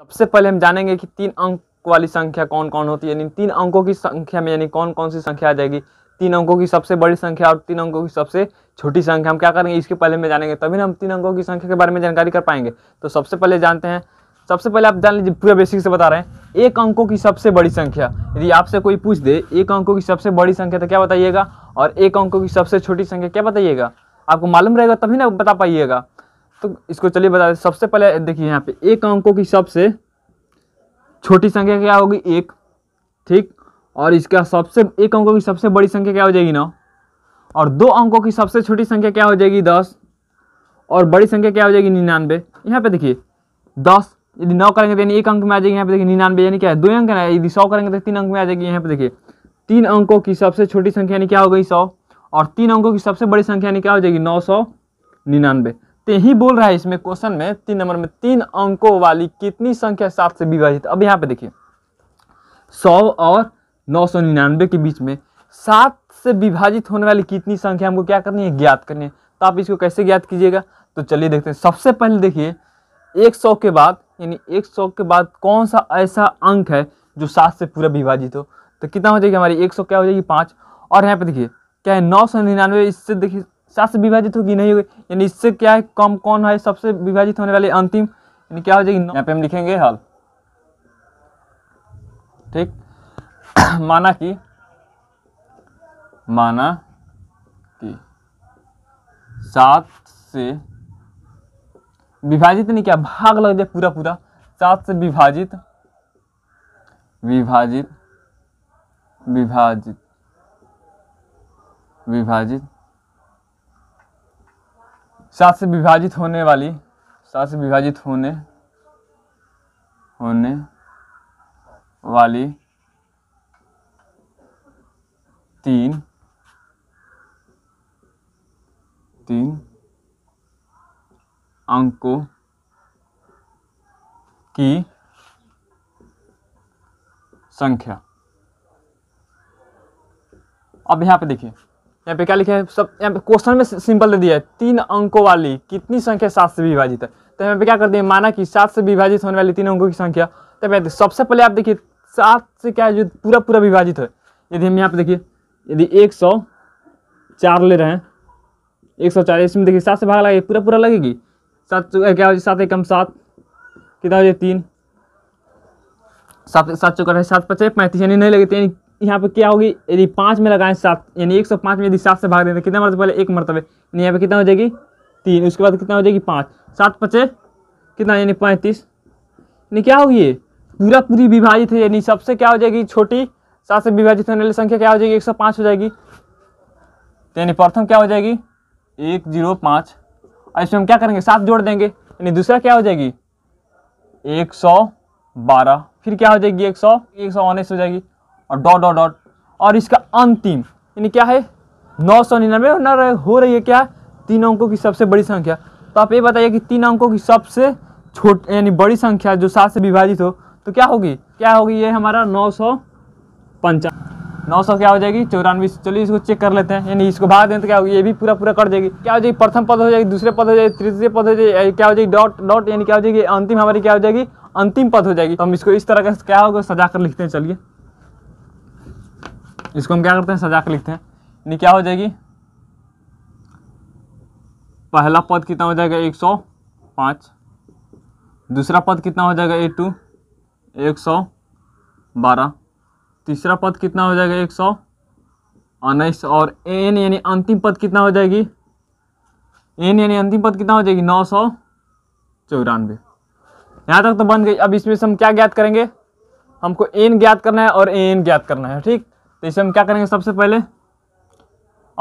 सबसे पहले हम जानेंगे कि तीन अंक वाली संख्या कौन कौन होती है यानी तीन अंकों की संख्या में यानी कौन कौन सी संख्या आ जाएगी तीन अंकों की सबसे बड़ी संख्या और तीन अंकों की सबसे छोटी संख्या हम क्या करेंगे इसके पहले में जानेंगे तभी हम तीन अंकों की संख्या के बारे में जानकारी कर पाएंगे तो सबसे पहले जानते हैं सबसे पहले आप जान लीजिए पूरा बेसिक से बता रहे हैं एक अंकों की सबसे बड़ी संख्या यदि आपसे कोई पूछ दे एक अंकों की सबसे बड़ी संख्या तो क्या बताइएगा और एक अंकों की सबसे छोटी संख्या क्या बताइएगा आपको मालूम रहेगा तभी ना बता पाइएगा तो इसको चलिए बता दें सबसे पहले देखिए यहाँ पे एक अंकों की सबसे छोटी संख्या क्या होगी एक ठीक और इसका सबसे एक अंकों की सबसे बड़ी संख्या क्या हो जाएगी नौ और दो अंकों की सबसे छोटी संख्या क्या हो जाएगी दस और बड़ी संख्या क्या हो जाएगी निन्यानवे यहाँ पे देखिए दस यदि नौ करेंगे तो यानी एक अंक में आ जाएगी यहाँ पे देखिए निन्यानवे यानी क्या है दो अंक है यदि सौ करेंगे तो तीन अंक में आ जाएगी यहाँ पे देखिए तीन अंकों की सबसे छोटी संख्या यानी क्या हो गई सौ और तीन अंकों की सबसे बड़ी संख्या यानी क्या हो जाएगी नौ सौ निन्यानवे ते ही बोल रहा है इसमें क्वेश्चन में तीन नंबर में तीन अंकों वाली कितनी संख्या सात से विभाजित अब यहाँ पे देखिए सौ और नौ सौ निन्यानवे के बीच में सात से विभाजित होने वाली कितनी संख्या हमको क्या करनी है ज्ञात करनी है तो आप इसको कैसे ज्ञात कीजिएगा तो चलिए देखते हैं सबसे पहले देखिए एक सौ के बाद यानी एक सौ के बाद कौन सा ऐसा अंक है जो सात से पूरा विभाजित हो तो कितना हो जाएगी हमारी एक सौ क्या हो जाएगी पाँच और यहाँ पे देखिए क्या है नौ सौ निन्यानवे इससे देखिए सात से विभाजित होगी नहीं होगी यानी इससे क्या है कम कौन है सबसे विभाजित होने वाले अंतिम यानी क्या हो जाएगी यहाँ पे हम लिखेंगे हल ठीक माना कि माना कि सात से विभाजित नहीं क्या भाग लग जाए पूरा पूरा सात से विभाजित विभाजित विभाजित विभाजित सात से विभाजित होने वाली सात से विभाजित होने होने वाली तीन तीन अंकों की संख्या अब यहाँ पे देखिए यहाँ पे क्या लिखे हैं सब यहाँ पे क्वेश्चन में सिंपल दे दिया है तीन अंकों वाली कितनी संख्या सात से विभाजित है तो यहाँ पे क्या कर दिए माना कि सात से विभाजित होने वाली तीन अंकों की संख्या तो सबसे पहले आप देखिए सात से क्या जो पूरा पूरा विभाजित है यदि हम यहाँ पे देखिए यदि एक सौ चार ले रहे हैं एक सौ चार इसमें देखिए सात से भाग लगेगी पूरा पूरा लगेगी सात क्या हो जाए सात सात कितना हो जाए तीन सात सात चौका सात पचास पैंतीस यानी नहीं लगे यानी यहाँ पे क्या होगी यदि पाँच में लगाएं सात यानी एक सौ पाँच में यदि सात से भाग देते तो कितना मरतबे पहले एक मरतबे यानी यहाँ पे कितना हो जाएगी तीन उसके बाद कितना हो जाएगी पाँच सात पचे कितना यानी पैंतीस यानी क्या होगी ये पूरा पूरी विभाजित है यानी सबसे क्या हो जाएगी छोटी सात से विभाजित होने वाली संख्या क्या हो जाएगी एक सौ पाँच हो जाएगी तो यानी प्रथम क्या हो जाएगी एक जीरो पाँच और इसमें हम क्या करेंगे सात जोड़ देंगे यानी दूसरा क्या हो जाएगी एक सौ बारह फिर क्या हो जाएगी एक सौ एक सौ उन्नीस हो जाएगी और डॉट डॉट डॉट और इसका अंतिम यानी क्या है नौ सौ निन्यानवे हो रही है क्या तीन अंकों की सबसे बड़ी संख्या तो आप ये बताइए कि तीन अंकों की सबसे छोट यानी बड़ी संख्या जो सात से विभाजित हो तो क्या होगी क्या होगी ये हमारा नौ सौ पंचा नौ सौ क्या हो जाएगी चौरानवे चलिए इसको चेक कर लेते हैं यानी इसको भाग दें तो क्या होगी ये भी पूरा पूरा कट जाएगी क्या हो जाएगी प्रथम पद हो जाएगी दूसरे पद हो जाएगी तृतीय पद हो जाएगी क्या हो जाएगी डॉट डॉट यानी क्या हो जाएगी अंतिम हमारी क्या हो जाएगी अंतिम पद हो जाएगी तो हम इसको इस तरह का क्या होगा सजा कर लिखते हैं चलिए इसको हम क्या करते हैं सजा के लिखते हैं यानी क्या हो जाएगी पहला पद कितना हो जाएगा एक सौ पाँच दूसरा पद कितना हो जाएगा ए टू एक सौ बारह तीसरा पद कितना हो जाएगा एक सौ उन्नीस और एन यानी अंतिम पद कितना हो जाएगी एन यानी अंतिम पद कितना हो जाएगी नौ सौ चौरानवे यहाँ तक तो बन गई अब इसमें से हम क्या ज्ञात करेंगे हमको एन ज्ञात करना है और एन ज्ञात करना है ठीक तो इसे हम क्या करेंगे सबसे पहले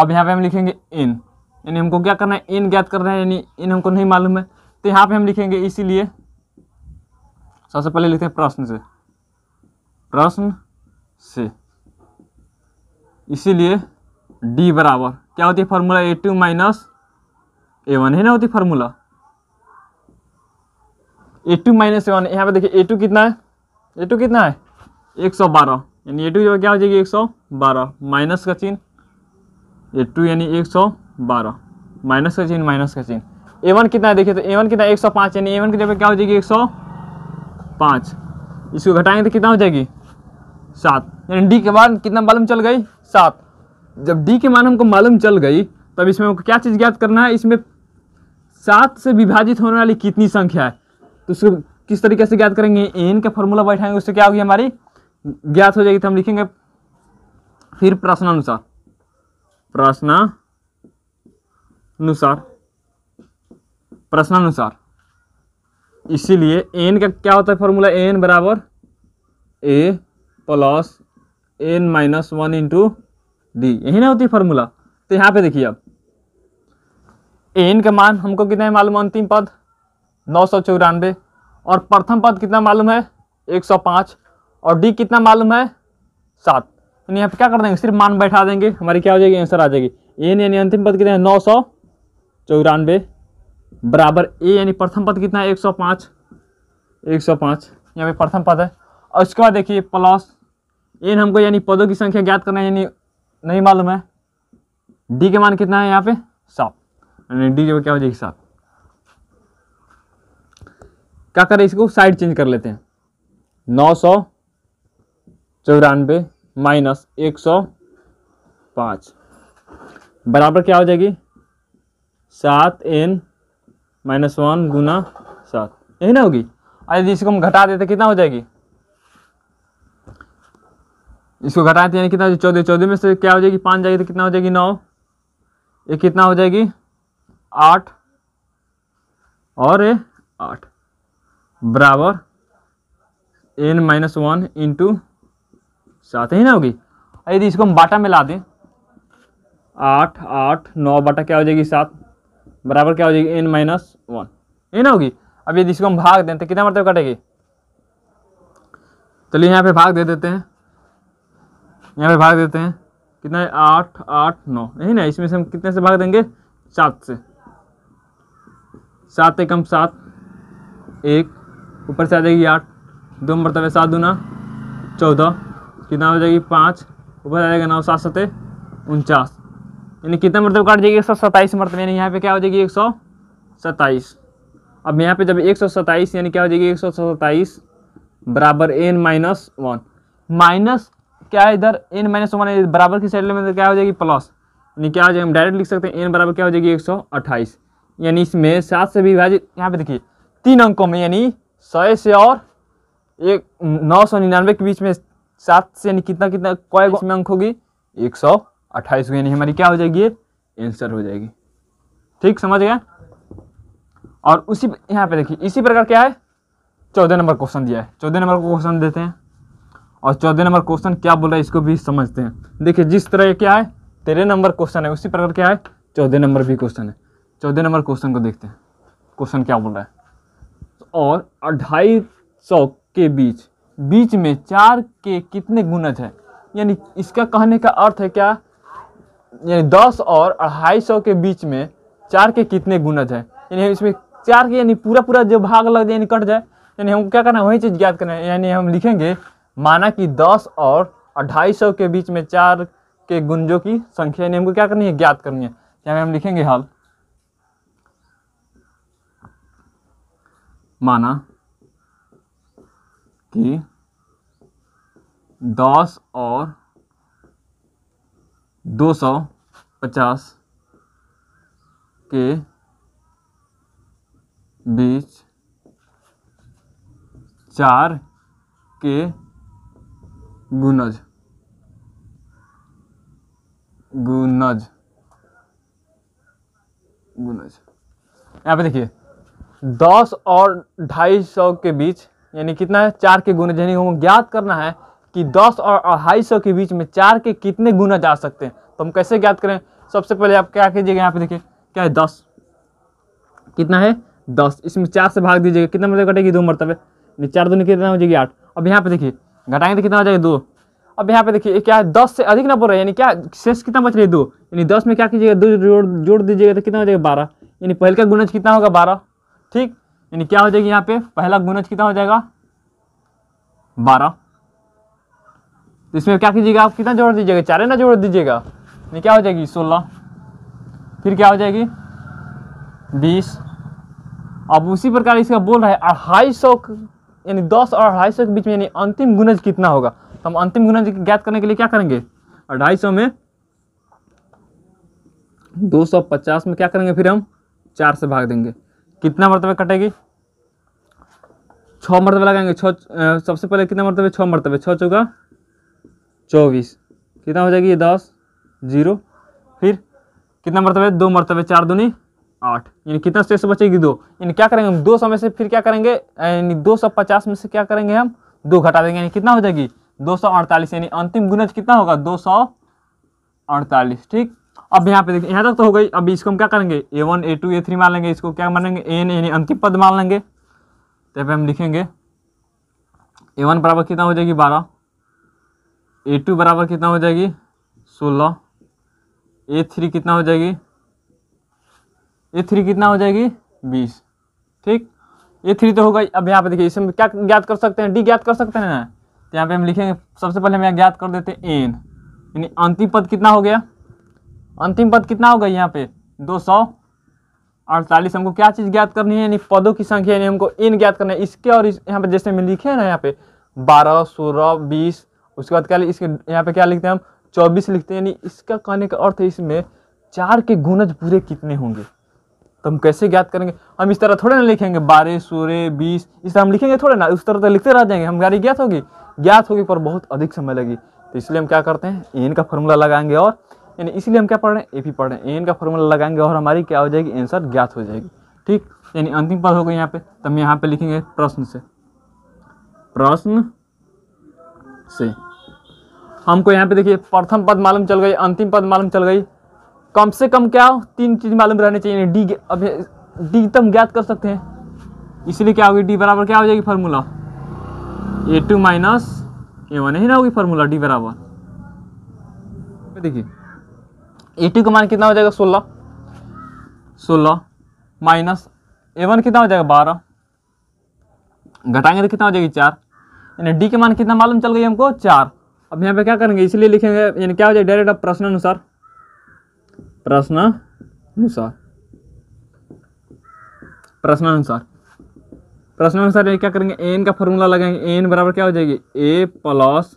अब यहाँ पे हम लिखेंगे इन यानी हमको क्या करना है इन ज्ञात करना है यानी इन हमको नहीं मालूम है तो यहाँ पे हम लिखेंगे इसीलिए सबसे पहले लिखते हैं प्रश्न से प्रश्न से इसीलिए डी बराबर क्या होती है formula A two minus A one है ना होती formula A two minus A one यहाँ पे देखिए ए टू कितना है ए टू कितना है एक सौ बारह यानी ए टू क्या हो जाएगी एक सौ बारह माइनस का चिन्ह ए टू यानी एक सौ बारह माइनस का चिन्ह माइनस का चिन्ह ए वन कितना है देखिए तो ए वन कितना एक सौ पाँच यानी ए वन की जगह क्या हो जाएगी एक सौ पाँच इसको घटाएंगे तो कितना हो जाएगी सात यानी डी के बाद कितना मालूम चल गई सात जब डी के मान हमको मालूम चल गई तब इसमें हमको क्या चीज़ ज्ञात करना है इसमें सात से विभाजित होने वाली कितनी संख्या है तो उसको किस तरीके से ज्ञात करेंगे एन का फॉर्मूला बैठाएंगे उससे क्या होगी हमारी ज्ञात हो जाएगी तो हम लिखेंगे फिर प्रश्नानुसार प्रश्न प्रश्नानुसार इसीलिए एन का क्या होता है फॉर्मूला एन बराबर A plus N minus one into D यही ना होती फॉर्मूला तो यहाँ पे देखिए अब एन का मान हमको कितना है मालूम अंतिम पद नौ सौ चौरानवे और प्रथम पद कितना मालूम है एक सौ पाँच और डी कितना मालूम है सात यानी यहाँ पे क्या कर देंगे सिर्फ मान बैठा देंगे हमारी क्या हो जाएगी आंसर आ जाएगी एन यानी अंतिम पद कितना है नौ सौ चौरानवे बराबर ए यानी प्रथम पद कितना है एक सौ पाँच एक सौ पाँच यहाँ पे प्रथम पद है और उसके बाद देखिए प्लस एन हमको यानी पदों की संख्या ज्ञात करना है यानी नहीं मालूम है डी के मान कितना है यहाँ पे सात यानी डी जो क्या हो जाएगी सात क्या करें इसको साइड चेंज कर लेते हैं नौ सौ चौरानबे माइनस एक सौ पाँच बराबर क्या हो जाएगी सात एन माइनस वन गुना सात यही ना होगी और यदि इसको हम घटा देते तो कितना हो जाएगी इसको घटा तो यानी कितना चौदह चौदह में से क्या हो जाएगी पाँच जाएगी तो कितना हो जाएगी नौ ये कितना हो जाएगी आठ और ये आठ बराबर एन माइनस वन इंटू साथ ही ना होगी यदि इसको हम बाटा में ला दें आठ आठ नौ बाटा क्या हो जाएगी सात बराबर क्या हो जाएगी एन माइनस वन ये ना होगी अब यदि इसको हम भाग दें तो कितना मतलब कटेगी चलिए यहाँ पे भाग दे देते हैं यहाँ पे भाग देते हैं कितना है आठ आठ नौ यही ना इसमें से हम कितने से भाग देंगे सात से सात एकम सात एक ऊपर से आ जाएगी आठ दो मरतबे सात दूना चौदह कितना हो जाएगी पाँच ऊपर आ जाएगा नौ सात सतह उनचास यानी कितना मतलब काट जाएगी एक सौ सत्ताईस मरतब यानी यहाँ पे क्या हो जाएगी एक सौ सत्ताईस अब यहाँ पे जब एक सौ सत्ताईस यानी क्या हो जाएगी एक सौ सत्ताईस बराबर एन माइनस वन माइनस क्या है इधर एन माइनस वन बराबर की साइड में क्या हो जाएगी प्लस यानी क्या हो जाएगा हम डायरेक्ट लिख सकते हैं एन बराबर क्या हो जाएगी एक सौ अट्ठाईस यानी इसमें सात से विभाजित यहाँ पे देखिए तीन अंकों में यानी सौ से और एक नौ सौ निन्यानवे के बीच में सात से यानी कितना कितना कय इसमें अंक होगी एक सौ अट्ठाईस यानी हमारी क्या हो जाएगी ये आंसर हो जाएगी ठीक समझ गया और उसी यहाँ पे देखिए इसी प्रकार क्या है चौदह नंबर क्वेश्चन दिया है चौदह नंबर को क्वेश्चन देते हैं और चौदह नंबर क्वेश्चन क्या बोल रहा है इसको भी समझते हैं देखिए जिस तरह क्या है तेरह नंबर क्वेश्चन है उसी प्रकार क्या है चौदह नंबर भी क्वेश्चन है चौदह नंबर क्वेश्चन को देखते हैं क्वेश्चन क्या बोल रहा है और अढ़ाई सौ के बीच बीच में चार के कितने गुणज हैं यानी इसका कहने का अर्थ है क्या यानी दस और अढ़ाई सौ के बीच में चार के कितने गुणज हैं यानी इसमें चार के यानी पूरा पूरा जो भाग लग जाए यानी कट जाए यानी हम क्या करना है वही चीज़ ज्ञात करना है यानी हम लिखेंगे माना कि दस और अढ़ाई सौ के बीच में चार के गुंजों की संख्या यानी हमको क्या करनी है ज्ञात करनी है यानी हम लिखेंगे हल माना कि दस और दो सौ पचास के बीच चार के गुनज गुनज गुनज यहाँ पे देखिए दस और ढाई सौ के बीच यानी कितना है चार के गुना यानी हम ज्ञात करना है कि दस और अढ़ाई सौ के बीच में चार के कितने गुना जा सकते हैं तो हम कैसे ज्ञात करें सबसे पहले आप क्या कीजिएगा यहाँ पे देखिए क्या है दस कितना है दस इसमें चार से भाग दीजिएगा कितना मतलब कटेगी दो मरतबे चार दो कितना हो जाएगी आठ अब यहाँ पे देखिए घटाएंगे तो कितना हो जाएगा दो अब यहाँ पे देखिए क्या है दस से अधिक ना बोल रहा है यानी क्या शेष कितना बच रही है दो यानी दस में क्या कीजिएगा दो जोड़ जोड़ दीजिएगा तो कितना हो जाएगा बारह यानी पहले का गुणज कितना होगा बारह ठीक यानी क्या हो जाएगी यहाँ पे पहला गुणज कितना हो जाएगा बारह तो इसमें क्या कीजिएगा आप कितना जोड़ दीजिएगा चारे ना जोड़ दीजिएगा यानी क्या हो जाएगी सोलह फिर क्या हो जाएगी बीस अब उसी प्रकार इसका बोल रहा है अढ़ाई सौ यानी दस और अढ़ाई सौ के बीच में यानी अंतिम गुणज कितना होगा तो हम अंतिम गुणज ज्ञात करने के लिए क्या करेंगे अढ़ाई सौ में दो सौ पचास में क्या करेंगे फिर हम चार से भाग देंगे कितना मरतबा कटेगी छः मरतबा लगाएंगे छः सबसे पहले कितना मरतबे छः मरतबे छः चौका चौबीस कितना हो जाएगी ये दस जीरो फिर कितना मरतबे दो मरतबे चार दूनी आठ यानी कितना से बचेगी दो यानी क्या करेंगे हम दो सौ में से फिर क्या करेंगे यानी दो सौ पचास में से क्या करेंगे हम दो घटा देंगे यानी कितना हो जाएगी दो सौ अड़तालीस यानी अंतिम गुणज कितना होगा दो सौ अड़तालीस ठीक अब यहाँ पे देखिए यहाँ तक तो हो गई अब इसको हम क्या करेंगे A one A two A three मान लेंगे इसको क्या मानेंगे एन एन अंतिम पद मान लेंगे तो पर हम लिखेंगे ए वन बराबर कितना हो जाएगी बारह ए टू बराबर कितना हो जाएगी सोलह ए थ्री कितना हो जाएगी ए थ्री कितना हो जाएगी बीस ठीक ए थ्री तो हो गई अब यहाँ पे देखिए इसमें क्या ज्ञात कर सकते हैं डी ज्ञात कर सकते हैं ना तो यहाँ पे हम लिखेंगे सबसे पहले हम यहाँ ज्ञात कर देते हैं एन यानी अंतिम पद कितना हो गया अंतिम पद कितना होगा यहाँ पे दो सौ अड़तालीस हमको क्या चीज़ ज्ञात करनी है यानी पदों की संख्या यानी हमको इन ज्ञात करना है इसके और इस यहाँ पे जैसे हम लिखे हैं ना यहाँ पे बारह सोलह बीस उसके बाद क्या इसके यहाँ पे क्या लिखते हैं हम चौबीस लिखते हैं यानी इसका कहने का अर्थ है इसमें चार के गुणज पूरे कितने होंगे तो हम कैसे ज्ञात करेंगे हम इस तरह थोड़े ना लिखेंगे बारह सोलह बीस इस तरह हम लिखेंगे थोड़े ना उस तरह तो लिखते रह जाएंगे गाड़ी ज्ञात होगी ज्ञात होगी पर बहुत अधिक समय लगी तो इसलिए हम क्या करते हैं इनका फॉर्मूला लगाएंगे और यानी इसलिए हम क्या पढ़ रहे हैं ए पी पढ़ रहे हैं एन का फॉर्मूला लगाएंगे और हमारी क्या हो जाएगी आंसर ज्ञात हो जाएगी ठीक यानी अंतिम पद होगा यहाँ पे तो हम यहाँ पे लिखेंगे प्रश्न से प्रश्न से हमको यहाँ पे देखिए प्रथम पद मालूम चल गई अंतिम पद मालूम चल गई कम से कम क्या हो तीन चीज़ मालूम रहनी चाहिए डी अब डी तो ज्ञात कर सकते हैं इसलिए क्या होगी डी बराबर क्या हो जाएगी formula A two minus A one ही ना होगी फॉर्मूला डी बराबर देखिए ए e का मान कितना हो जाएगा सोलह सोलह माइनस ए वन कितना हो जाएगा बारह घटाएंगे तो कितना हो जाएगी चार यानी डी के मान कितना मालूम चल गई हमको चार अब यहाँ पे क्या करेंगे इसलिए लिखेंगे यानी क्या हो जाएगा डायरेक्ट अब प्रश्न अनुसार प्रश्न अनुसार प्रश्न अनुसार प्रश्न अनुसार क्या करेंगे एन का फॉर्मूला लगाएंगे एन बराबर क्या हो जाएगी A plus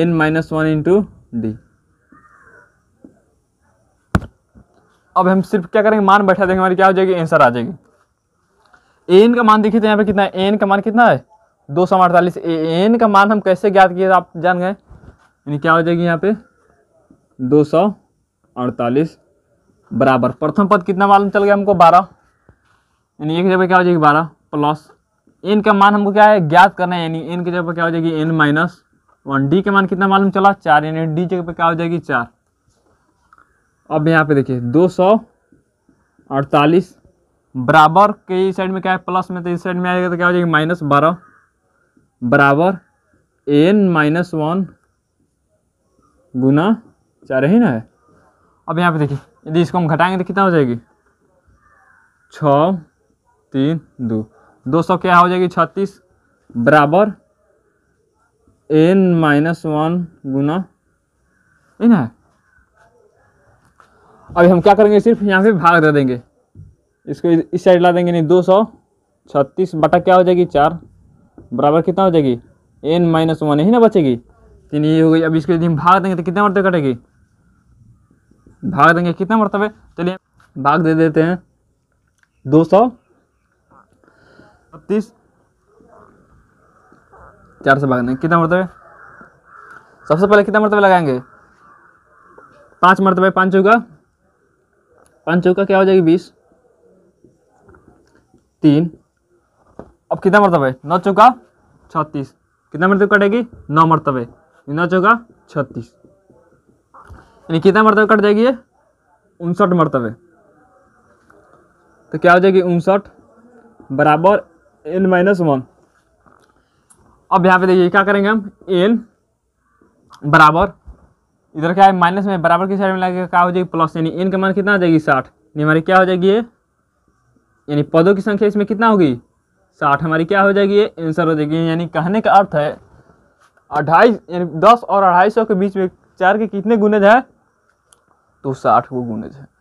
N minus one into D अब हम सिर्फ क्या करेंगे मान बैठा देंगे हमारी क्या हो जाएगी आंसर आ जाएगी एन का मान देखिए तो यहाँ पे कितना है एन का मान कितना है दो सौ अड़तालीस एन का मान हम कैसे ज्ञात किए आप जान गए यानी क्या हो जाएगी यहाँ पे दो सौ अड़तालीस बराबर प्रथम पद कितना मालूम चल गया हमको बारह यानी एक जगह क्या हो जाएगी बारह प्लस एन का मान हमको क्या है ज्ञात करना है यानी एन की जगह पर क्या हो जाएगी एन माइनस वन डी का मान कितना मालूम चला चार यानी डी जगह पर क्या हो जाएगी चार अब यहाँ पे देखिए दो सौ अड़तालीस बराबर के इस साइड में क्या है प्लस में तो इस साइड में आएगा तो क्या हो जाएगी माइनस बारह बराबर एन माइनस वन गुना चार ही ना है अब यहाँ पे देखिए यदि इसको हम घटाएंगे तो कितना हो जाएगी छ तीन दो दो सौ क्या हो जाएगी छत्तीस बराबर एन माइनस वन गुना है ना अभी हम क्या करेंगे सिर्फ यहाँ से भाग दे देंगे इसको इस साइड ला देंगे नहीं दो सौ छत्तीस बटा क्या हो जाएगी चार बराबर कितना हो जाएगी एन माइनस वन ही ना बचेगी तीन ये हो गई अब इसको यदि हम भाग देंगे तो कितने मरते कटेगी भाग देंगे कितने मरतबे चलिए भाग दे देते हैं दो सौ छत्तीस चार से भाग देंगे कितना मरतबे सबसे पहले कितना मरतबे लगाएंगे पाँच मरतबे पाँच होगा पाँच चौका क्या हो जाएगी बीस तीन अब कितना मरतबे नौ चौका छत्तीस कितना मरतब कटेगी नौ मरतबे नौ चौका छत्तीस यानी कितना मरतब कट जाएगी ये उनसठ मरतबे तो क्या हो जाएगी उनसठ बराबर एन माइनस वन अब यहाँ पे देखिए क्या करेंगे हम एन बराबर इधर क्या है माइनस में बराबर की साइड में लगेगा क्या हो जाएगी प्लस यानी एन का मान कितना आ जाएगी साठ हमारी क्या हो जाएगी ये यानी पदों की संख्या इसमें कितना होगी साठ हमारी क्या हो जाएगी ये आंसर हो जाएगी यानी कहने का अर्थ है अढ़ाई यानी दस और अढ़ाई सौ के बीच में चार के कितने गुनेज है तो साठ वो गुनेज है